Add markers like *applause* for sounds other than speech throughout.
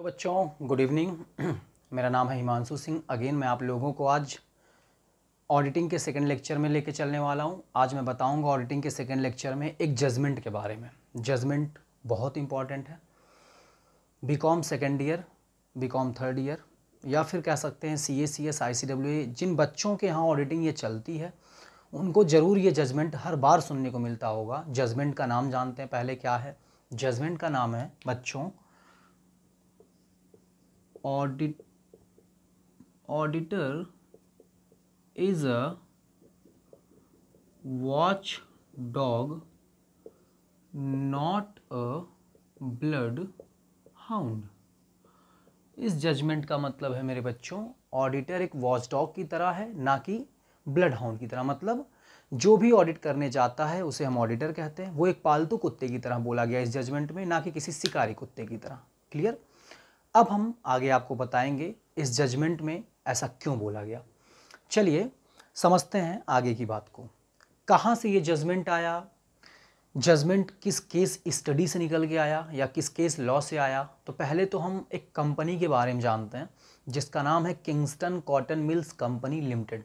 तो बच्चों good evening *clears throat* मेरा नाम है हिमांशु सिंह अगेन मैं आप लोगों को आज ऑडिटिंग के सेकंड लेक्चर में लेके चलने वाला हूँ आज मैं बताऊँगा ऑडिटिंग के सेकंड लेक्चर में एक जजमेंट के बारे में जजमेंट बहुत इंपॉर्टेंट है B com second year B com third year या फिर कह सकते हैं सी ए C S I C W A जिन बच्चों के यहाँ ऑडिटिंग ये चलती है उनको ज़रूर ये जजमेंट हर बार सुनने को मिलता होगा जजमेंट का नाम जानते हैं पहले क्या है जजमेंट का नाम है बच्चों audit auditor is a dog not a blood hound इस जजमेंट का मतलब है मेरे बच्चों ऑडिटर एक वॉच डॉग की तरह है ना कि ब्लड हाउंड की तरह मतलब जो भी ऑडिट करने जाता है उसे हम ऑडिटर कहते हैं वो एक पालतू कुत्ते की तरह बोला गया इस जजमेंट में ना कि किसी शिकारी कुत्ते की तरह क्लियर अब हम आगे आपको बताएंगे इस जजमेंट में ऐसा क्यों बोला गया चलिए समझते हैं आगे की बात को कहाँ से ये जजमेंट आया जजमेंट किस केस स्टडी से निकल के आया या किस केस लॉ से आया तो पहले तो हम एक कंपनी के बारे में जानते हैं जिसका नाम है Kingston cotton mills company limited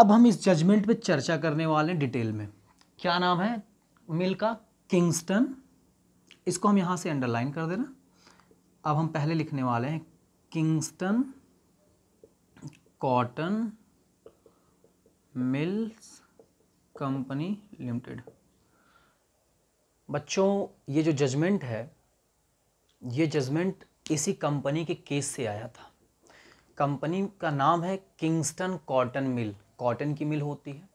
अब हम इस जजमेंट पे चर्चा करने वाले हैं डिटेल में क्या नाम है मिल का किंगस्टन इसको हम यहाँ से अंडरलाइन कर देना अब हम पहले लिखने वाले हैं Kingston cotton mills company limited बच्चों ये जो जजमेंट है ये जजमेंट इसी कंपनी के केस से आया था कंपनी का नाम है किंगस्टन कॉटन मिल कॉटन की मिल होती है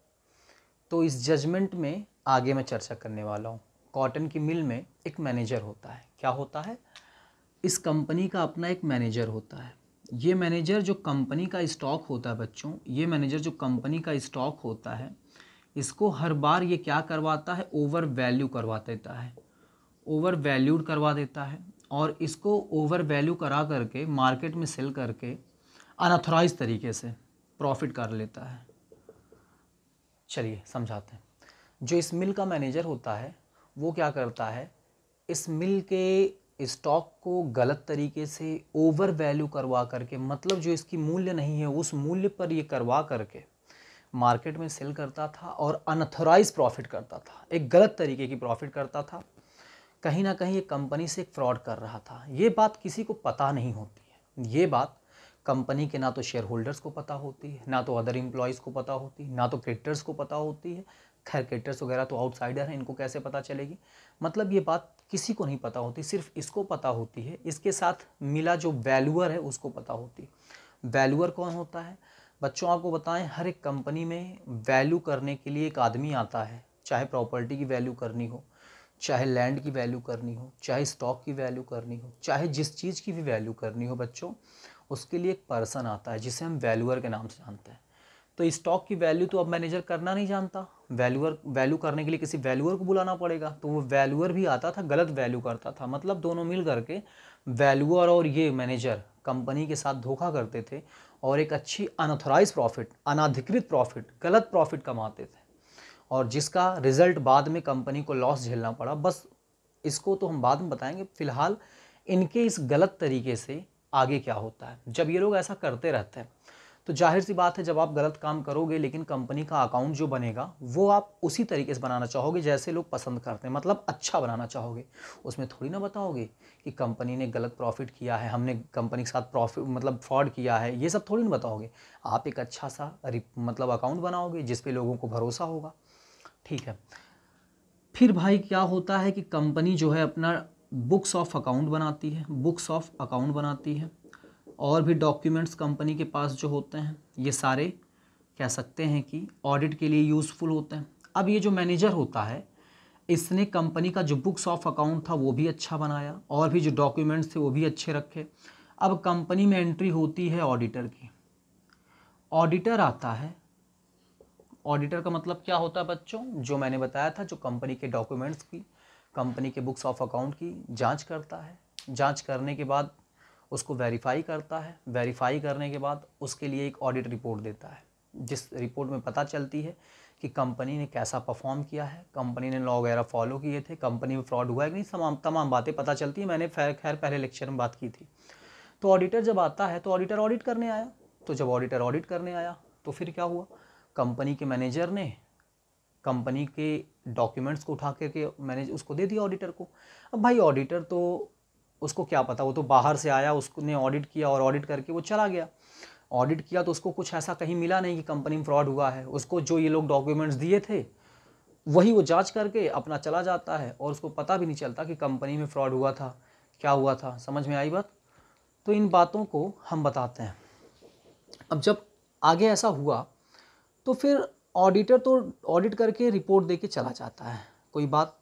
तो इस जजमेंट में आगे मैं चर्चा करने वाला हूँ कॉटन की मिल में एक मैनेजर होता है क्या होता है इस कंपनी का अपना एक मैनेजर होता है ये मैनेजर जो कंपनी का स्टॉक होता है बच्चों ये मैनेजर जो कंपनी का स्टॉक होता है इसको हर बार ये क्या करवाता है ओवर वैल्यू करवा देता है ओवर वैल्यूड करवा देता है और इसको ओवर वैल्यू करा करके मार्केट में सेल करके अनऑथोराइज तरीके से प्रॉफिट कर लेता है चलिए समझाते हैं जो इस मिल का मैनेजर होता है वो क्या करता है इस मिल के स्टॉक को गलत तरीके से ओवर वैल्यू करवा करके मतलब जो इसकी मूल्य नहीं है उस मूल्य पर ये करवा करके मार्केट में सेल करता था और अनथोराइज प्रॉफिट करता था एक गलत तरीके की प्रॉफिट करता था कहीं ना कहीं ये कंपनी से फ्रॉड कर रहा था ये बात किसी को पता नहीं होती है ये बात कंपनी के ना तो शेयर होल्डर्स को पता होती है ना तो अदर इम्प्लॉयज़ को पता होती है ना तो क्रेडिटर्स को पता होती है खैर क्रेडिटर्स वगैरह तो आउटसाइडर हैं इनको कैसे पता चलेगी मतलब ये बात किसी को नहीं पता होती सिर्फ इसको पता होती है इसके साथ मिला जो वैल्यूअर है उसको पता होती है वैल्यूअर कौन होता है बच्चों आपको बताएं हर एक कंपनी में वैल्यू करने के लिए एक आदमी आता है चाहे प्रॉपर्टी की वैल्यू करनी हो चाहे लैंड की वैल्यू करनी हो चाहे स्टॉक की वैल्यू करनी हो चाहे जिस चीज़ की भी वैल्यू करनी हो बच्चों उसके लिए एक पर्सन आता है जिसे हम वैल्यूअर के नाम से जानते हैं तो स्टॉक की वैल्यू तो अब मैनेजर करना नहीं जानता वैल्यूअर वैल्यू करने के लिए किसी वैल्यूअर को बुलाना पड़ेगा तो वो वैल्यूअर भी आता था गलत वैल्यू करता था मतलब दोनों मिल करके वैल्यूअर और ये मैनेजर कंपनी के साथ धोखा करते थे और एक अच्छी अनऑथोराइज प्रॉफिट अनाधिकृत प्रॉफिट गलत प्रॉफिट कमाते थे और जिसका रिजल्ट बाद में कंपनी को लॉस झेलना पड़ा बस इसको तो हम बाद में बताएंगे फिलहाल इनके इस गलत तरीके से आगे क्या होता है जब ये लोग ऐसा करते रहते हैं तो जाहिर सी बात है जब आप गलत काम करोगे लेकिन कंपनी का अकाउंट जो बनेगा वो आप उसी तरीके से बनाना चाहोगे जैसे लोग पसंद करते हैं मतलब अच्छा बनाना चाहोगे उसमें थोड़ी ना बताओगे कि कंपनी ने गलत प्रॉफिट किया है हमने कंपनी के साथ प्रॉफिट मतलब फ्रॉड किया है ये सब थोड़ी ना बताओगे आप एक अच्छा सा मतलब अकाउंट बनाओगे जिसपे लोगों को भरोसा होगा ठीक है फिर भाई क्या होता है कि कंपनी जो है अपना बुक्स ऑफ अकाउंट बनाती है बुक्स ऑफ अकाउंट बनाती है और भी डॉक्यूमेंट्स कंपनी के पास जो होते हैं ये सारे कह सकते हैं कि ऑडिट के लिए यूज़फुल होते हैं अब ये जो मैनेजर होता है इसने कंपनी का जो बुक्स ऑफ अकाउंट था वो भी अच्छा बनाया और भी जो डॉक्यूमेंट्स थे वो भी अच्छे रखे अब कंपनी में एंट्री होती है ऑडिटर की ऑडिटर आता है ऑडिटर का मतलब क्या होता है बच्चों जो मैंने बताया था जो कंपनी के डॉक्यूमेंट्स की कंपनी के बुक्स ऑफ अकाउंट की जांच करता है जांच करने के बाद उसको वेरीफाई करता है वेरीफाई करने के बाद उसके लिए एक ऑडिट रिपोर्ट देता है जिस रिपोर्ट में पता चलती है कि कंपनी ने कैसा परफॉर्म किया है कंपनी ने लॉ वगैरह फॉलो किए थे कंपनी में फ्रॉड हुआ है कि नहीं तमाम तमाम बातें पता चलती है मैंने खैर पहले लेक्चर में बात की थी तो ऑडिटर जब आता है तो ऑडिटर ऑडिट करने आया तो जब ऑडिटर ऑडिट करने आया तो फिर क्या हुआ कंपनी के मैनेजर ने कंपनी के डॉक्यूमेंट्स को उठा करके मैनेज उसको दे दिया ऑडिटर को अब भाई ऑडिटर तो उसको क्या पता वो तो बाहर से आया उसने ऑडिट किया और ऑडिट करके वो चला गया ऑडिट किया तो उसको कुछ ऐसा कहीं मिला नहीं कि कंपनी में फ्रॉड हुआ है उसको जो ये लोग डॉक्यूमेंट्स दिए थे वही वो जांच करके अपना चला जाता है और उसको पता भी नहीं चलता कि कंपनी में फ्रॉड हुआ था क्या हुआ था समझ में आई बात तो इन बातों को हम बताते हैं अब जब आगे ऐसा हुआ तो फिर ऑडिटर तो ऑडिट करके रिपोर्ट दे के चला जाता है कोई बात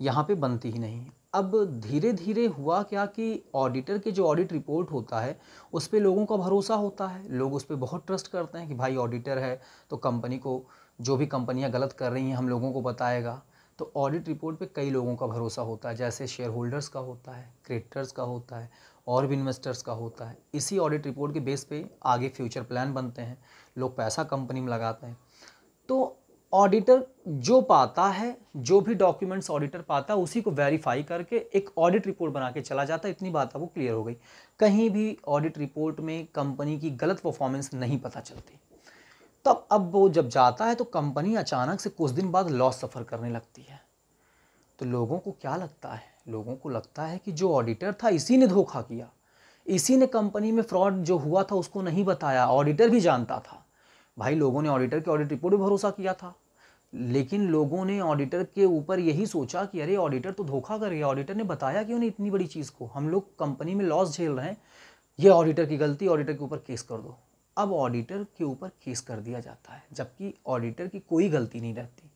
यहाँ पे बनती ही नहीं अब धीरे धीरे हुआ क्या कि ऑडिटर के जो ऑडिट रिपोर्ट होता है उस पर लोगों का भरोसा होता है लोग उस पर बहुत ट्रस्ट करते हैं कि भाई ऑडिटर है तो कंपनी को जो भी कंपनियां गलत कर रही हैं हम लोगों को बताएगा तो ऑडिट रिपोर्ट पे कई लोगों का भरोसा होता है जैसे शेयर होल्डर्स का होता है क्रेडिटर्स का होता है और भी इन्वेस्टर्स का होता है इसी ऑडिट रिपोर्ट के बेस पे आगे फ्यूचर प्लान बनते हैं लोग पैसा कंपनी में लगाते हैं ऑडिटर जो पाता है जो भी डॉक्यूमेंट्स ऑडिटर पाता है उसी को वेरीफाई करके एक ऑडिट रिपोर्ट बना के चला जाता है इतनी बात आपको क्लियर हो गई कहीं भी ऑडिट रिपोर्ट में कंपनी की गलत परफॉर्मेंस नहीं पता चलती तब तो अब वो जब जाता है तो कंपनी अचानक से कुछ दिन बाद लॉस सफ़र करने लगती है तो लोगों को क्या लगता है लोगों को लगता है कि जो ऑडिटर था इसी ने धोखा किया इसी ने कंपनी में फ्रॉड जो हुआ था उसको नहीं बताया ऑडिटर भी जानता था भाई लोगों ने ऑडिटर के ऑडिट रिपोर्ट पर भरोसा किया था लेकिन लोगों ने ऑडिटर के ऊपर यही सोचा कि अरे ऑडिटर तो धोखा कर गया ऑडिटर ने बताया क्यों नहीं इतनी बड़ी चीज़ को हम लोग कंपनी में लॉस झेल रहे हैं ये ऑडिटर की गलती ऑडिटर के ऊपर केस कर दो अब ऑडिटर के ऊपर केस कर दिया जाता है जबकि ऑडिटर की कोई गलती नहीं रहती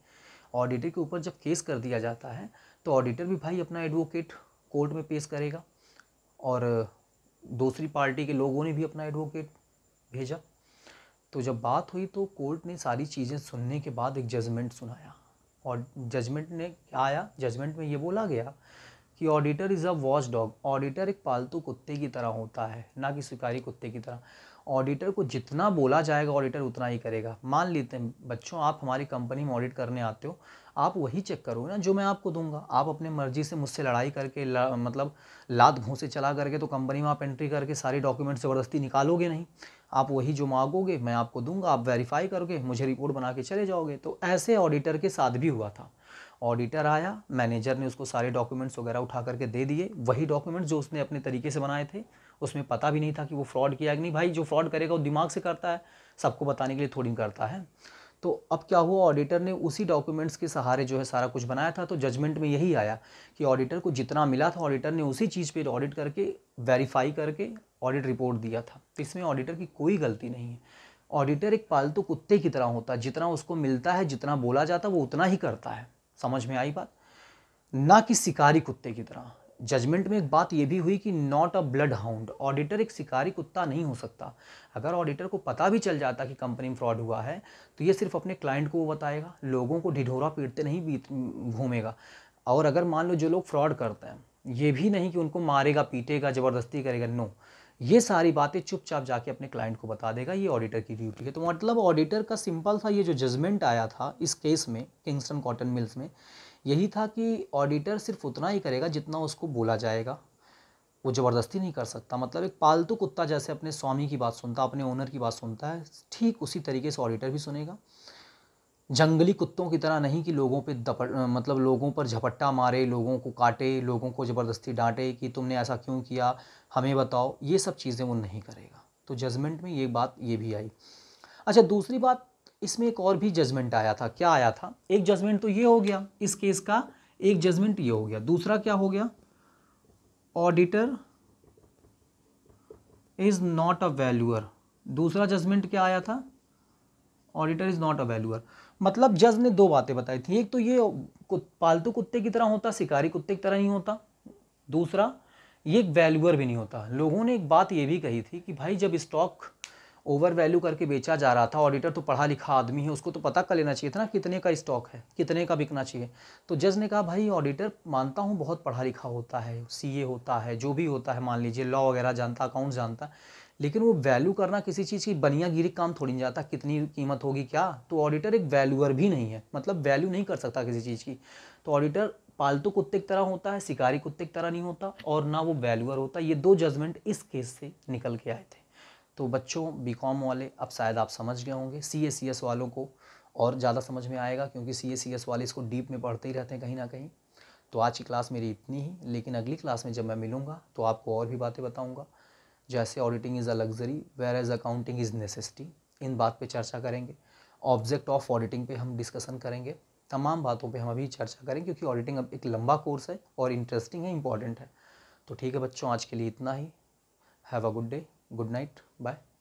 ऑडिटर के ऊपर जब केस कर दिया जाता है तो ऑडिटर भी भाई अपना एडवोकेट कोर्ट में पेश करेगा और दूसरी पार्टी के लोगों ने भी अपना एडवोकेट भेजा तो जब बात हुई तो कोर्ट ने सारी चीज़ें सुनने के बाद एक जजमेंट सुनाया और जजमेंट ने क्या आया जजमेंट में ये बोला गया कि auditor is a watch dog auditor एक पालतू कुत्ते की तरह होता है ना कि शिकारी कुत्ते की तरह ऑडिटर को जितना बोला जाएगा ऑडिटर उतना ही करेगा मान लेते हैं बच्चों आप हमारी कंपनी में ऑडिट करने आते हो आप वही चेक करोगे ना जो मैं आपको दूंगा आप अपने मर्जी से मुझसे लड़ाई करके ला, मतलब लात घूँसे चला करके तो कंपनी में आप एंट्री करके सारी डॉक्यूमेंट ज़बरदस्ती निकालोगे नहीं आप वही जो मांगोगे मैं आपको दूंगा आप वेरीफाई करोगे मुझे रिपोर्ट बना के चले जाओगे तो ऐसे ऑडिटर के साथ भी हुआ था ऑडिटर आया मैनेजर ने उसको सारे डॉक्यूमेंट्स वगैरह उठा करके दे दिए वही डॉक्यूमेंट्स जो उसने अपने तरीके से बनाए थे उसमें पता भी नहीं था कि वो फ्रॉड किया कि नहीं भाई जो फ्रॉड करेगा वो दिमाग से करता है सबको बताने के लिए थोड़ी करता है तो अब क्या हुआ ऑडिटर ने उसी डॉक्यूमेंट्स के सहारे जो है सारा कुछ बनाया था तो जजमेंट में यही आया कि ऑडिटर को जितना मिला था ऑडिटर ने उसी चीज़ पे ऑडिट करके वेरीफाई करके ऑडिट रिपोर्ट दिया था तो इसमें ऑडिटर की कोई गलती नहीं है ऑडिटर एक पालतू तो कुत्ते की तरह होता है जितना उसको मिलता है जितना बोला जाता है वो उतना ही करता है समझ में आई बात ना कि शिकारी कुत्ते की तरह जजमेंट में एक बात यह भी हुई कि not a blood hound auditor एक शिकारी कुत्ता नहीं हो सकता अगर ऑडिटर को पता भी चल जाता कि कंपनी में फ्रॉड हुआ है तो ये सिर्फ अपने क्लाइंट को वो बताएगा लोगों को ढिढोरा पीटते नहीं घूमेगा और अगर मान लो जो लोग फ्रॉड करते हैं ये भी नहीं कि उनको मारेगा पीटेगा ज़बरदस्ती करेगा नो ये सारी बातें चुपचाप जाके अपने क्लाइंट को बता देगा ये ऑडिटर की ड्यूटी है तो मतलब ऑडिटर का सिंपल था ये जो जजमेंट आया था इस केस में किंगस्टन कॉटन मिल्स में यही था कि ऑडिटर सिर्फ उतना ही करेगा जितना उसको बोला जाएगा वो ज़बरदस्ती नहीं कर सकता मतलब एक पालतू कुत्ता जैसे अपने स्वामी की बात सुनता अपने ओनर की बात सुनता है ठीक उसी तरीके से ऑडिटर भी सुनेगा जंगली कुत्तों की तरह नहीं कि लोगों पे दपट मतलब लोगों पर झपट्टा मारे लोगों को काटे लोगों को ज़बरदस्ती डांटे कि तुमने ऐसा क्यों किया हमें बताओ ये सब चीज़ें वो नहीं करेगा तो जजमेंट में ये बात ये भी आई अच्छा दूसरी बात इसमें एक और भी जजमेंट आया था क्या आया था एक जजमेंट तो ये हो गया इस केस का एक जजमेंट ये हो गया दूसरा क्या हो गया auditor is not a valuer दूसरा जजमेंट क्या आया था auditor is not a valuer मतलब जज ने दो बातें बताई थी एक तो ये पालतू कुत्ते की तरह होता शिकारी कुत्ते की तरह नहीं होता दूसरा ये एक वैल्यूअर भी नहीं होता लोगों ने एक बात ये भी कही थी कि भाई जब स्टॉक ओवर वैल्यू करके बेचा जा रहा था ऑडिटर तो पढ़ा लिखा आदमी है उसको तो पता कर लेना चाहिए था ना कितने का स्टॉक है कितने का बिकना चाहिए तो जज ने कहा भाई ऑडिटर मानता हूँ बहुत पढ़ा लिखा होता है सी होता है जो भी होता है मान लीजिए लॉ वगैरह जानता अकाउंट जानता लेकिन वो वैल्यू करना किसी चीज़ की बनियागिरी काम थोड़ी नहीं जाता कितनी कीमत होगी क्या तो ऑडिटर एक वैल्यूअर भी नहीं है मतलब वैल्यू नहीं कर सकता किसी चीज़ की तो ऑडिटर पालतू कुत्ते की तरह होता है शिकारी कुत्ते की तरह नहीं होता और ना वो वैल्यूअर होता ये दो जजमेंट इस केस से निकल के आए थे तो बच्चों कॉम वाले अब शायद आप समझ गए होंगे सी ए सी एस वालों को और ज़्यादा समझ में आएगा क्योंकि सी ए सी एस वाले इसको डीप में पढ़ते ही रहते हैं कहीं ना कहीं तो आज की क्लास मेरी इतनी ही लेकिन अगली क्लास में जब मैं मिलूँगा तो आपको और भी बातें बताऊँगा जैसे auditing is a luxury whereas accounting is necessity इन बात पर चर्चा करेंगे ऑब्जेक्ट ऑफ ऑडिटिंग पर हम डिस्कसन करेंगे तमाम बातों पे हम अभी चर्चा करेंगे क्योंकि ऑडिटिंग अब एक लंबा कोर्स है और इंटरेस्टिंग है इंपॉर्टेंट है तो ठीक है बच्चों आज के लिए इतना ही have a good day good night bye